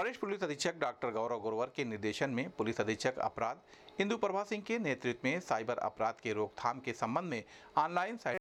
वरिष्ठ पुलिस अधीक्षक डॉक्टर गौरव गुरवर के निर्देशन में पुलिस अधीक्षक अपराध इंदु प्रभा सिंह के नेतृत्व में साइबर अपराध के रोकथाम के संबंध में ऑनलाइन साइट